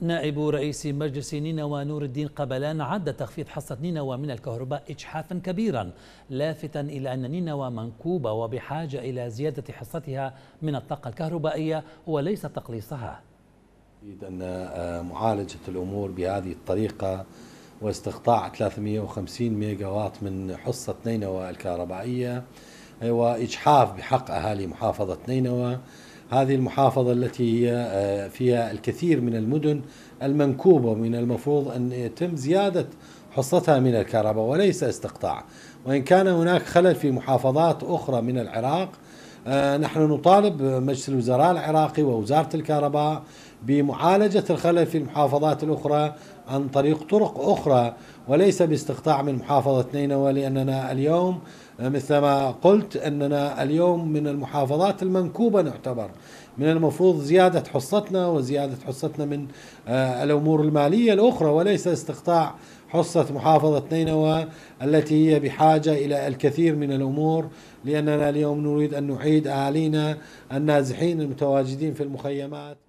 نائب رئيس مجلس نينوى نور الدين قبلان عد تخفيض حصة نينوى من الكهرباء إجحافا كبيرا لافتا إلى أن نينوى منكوبة وبحاجة إلى زيادة حصتها من الطاقة الكهربائية وليس تقليصها أن آه، معالجة الأمور بهذه الطريقة واستقطاع 350 ميجا وات من حصة نينوى الكهربائية وإجحاف أيوة، بحق أهالي محافظة نينوى هذه المحافظة التي هي آه، فيها الكثير من المدن المنكوبة من المفروض أن يتم زيادة حصتها من الكهرباء وليس استقطاع وإن كان هناك خلل في محافظات أخرى من العراق آه، نحن نطالب مجلس الوزراء العراقي ووزارة الكهرباء بمعالجة الخلل في المحافظات الأخرى عن طريق طرق أخرى وليس باستقطاع من محافظة نينوى لأننا اليوم آه، مثل ما قلت أننا اليوم من المحافظات المنكوبة نعتبر من المفروض زيادة حصتنا وزيادة حصتنا من آه، الأمور المالية الأخرى وليس استقطاع حصة محافظة نينوى التي هي بحاجة إلى الكثير من الأمور لأننا اليوم نريد أن نعيد أهالينا النازحين المتواجدين في المخيمات